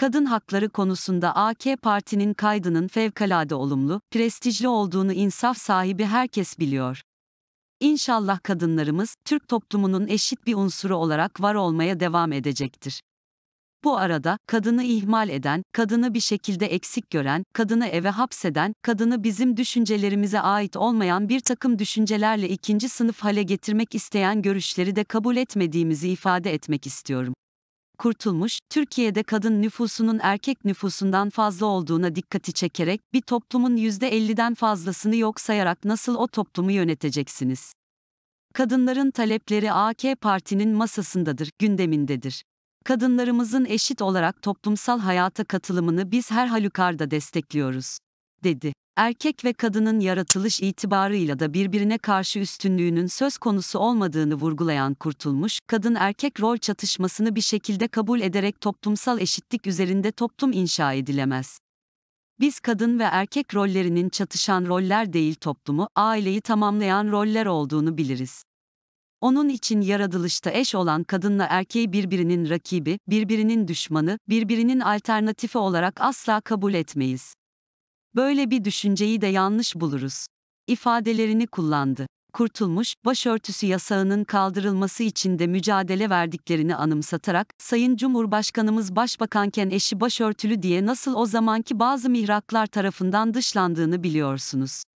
kadın hakları konusunda AK Parti'nin kaydının fevkalade olumlu, prestijli olduğunu insaf sahibi herkes biliyor. İnşallah kadınlarımız, Türk toplumunun eşit bir unsuru olarak var olmaya devam edecektir. Bu arada, kadını ihmal eden, kadını bir şekilde eksik gören, kadını eve hapseden, kadını bizim düşüncelerimize ait olmayan bir takım düşüncelerle ikinci sınıf hale getirmek isteyen görüşleri de kabul etmediğimizi ifade etmek istiyorum. Kurtulmuş, Türkiye'de kadın nüfusunun erkek nüfusundan fazla olduğuna dikkati çekerek, bir toplumun %50'den fazlasını yok sayarak nasıl o toplumu yöneteceksiniz? Kadınların talepleri AK Parti'nin masasındadır, gündemindedir. Kadınlarımızın eşit olarak toplumsal hayata katılımını biz her halükarda destekliyoruz dedi. Erkek ve kadının yaratılış itibarıyla da birbirine karşı üstünlüğünün söz konusu olmadığını vurgulayan Kurtulmuş, kadın erkek rol çatışmasını bir şekilde kabul ederek toplumsal eşitlik üzerinde toplum inşa edilemez. Biz kadın ve erkek rollerinin çatışan roller değil toplumu, aileyi tamamlayan roller olduğunu biliriz. Onun için yaratılışta eş olan kadınla erkeği birbirinin rakibi, birbirinin düşmanı, birbirinin alternatifi olarak asla kabul etmeyiz. Böyle bir düşünceyi de yanlış buluruz. ifadelerini kullandı. Kurtulmuş, başörtüsü yasağının kaldırılması için de mücadele verdiklerini anımsatarak, Sayın Cumhurbaşkanımız başbakanken eşi başörtülü diye nasıl o zamanki bazı mihraklar tarafından dışlandığını biliyorsunuz.